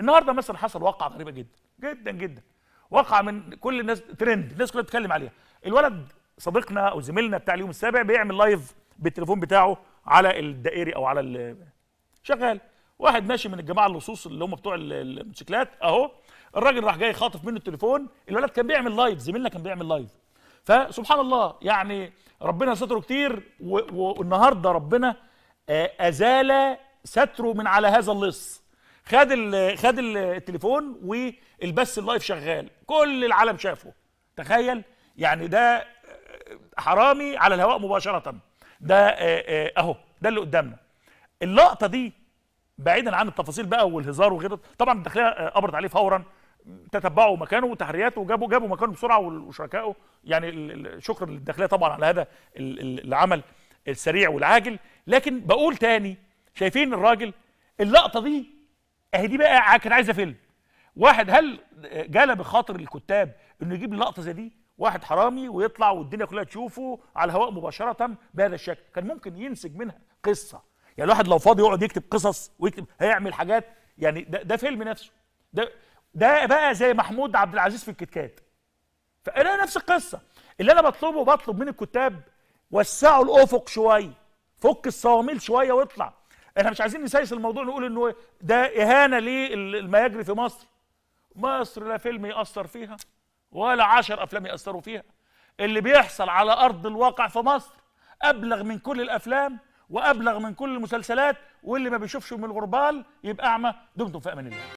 النهارده مثلا حصل واقعه غريبه جدا جدا جدا واقعه من كل الناس ترند الناس كلها بتتكلم عليها الولد صديقنا او زميلنا بتاع اليوم السابع بيعمل لايف بالتليفون بتاعه على الدائري او على شغال واحد ماشي من الجماعه اللصوص اللي هم بتوع الموتوسيكلات اهو الراجل راح جاي خاطف منه التليفون الولد كان بيعمل لايف زميلنا كان بيعمل لايف فسبحان الله يعني ربنا ستره كتير والنهارده ربنا آه، ازال ستره من على هذا اللص خد خد التليفون والبث اللايف شغال كل العالم شافه تخيل يعني ده حرامي على الهواء مباشره ده آه، آه، اهو ده اللي قدامنا اللقطه دي بعيدا عن التفاصيل بقى والهزار وغيره طبعا الداخليه آه، قبرت عليه فورا تتبعوا مكانه وتحرياته وجابوا جابوا مكانه بسرعه وشركائه يعني شكرا للداخليه طبعا على هذا العمل السريع والعاجل لكن بقول تاني شايفين الراجل اللقطه دي اهي دي بقى كانت عايزه فيلم واحد هل جلب بخاطر الكتاب انه يجيب لقطه زي دي واحد حرامي ويطلع والدنيا كلها تشوفه على الهواء مباشره بهذا الشكل كان ممكن ينسج منها قصه يعني الواحد لو فاضي يقعد يكتب قصص ويكتب هيعمل حاجات يعني ده, ده فيلم نفسه ده ده بقى زي محمود عبد العزيز في الكتكات فانا نفس القصه اللي انا بطلبه بطلب من الكتاب وسعوا الافق شويه فك الصواميل شويه واطلع احنا مش عايزين نسيس الموضوع نقول انه ده اهانه لما يجري في مصر مصر لا فيلم ياثر فيها ولا عشر افلام ياثروا فيها اللي بيحصل على ارض الواقع في مصر ابلغ من كل الافلام وابلغ من كل المسلسلات واللي ما بيشوفش من الغربال يبقى اعمى دمتم في امان الله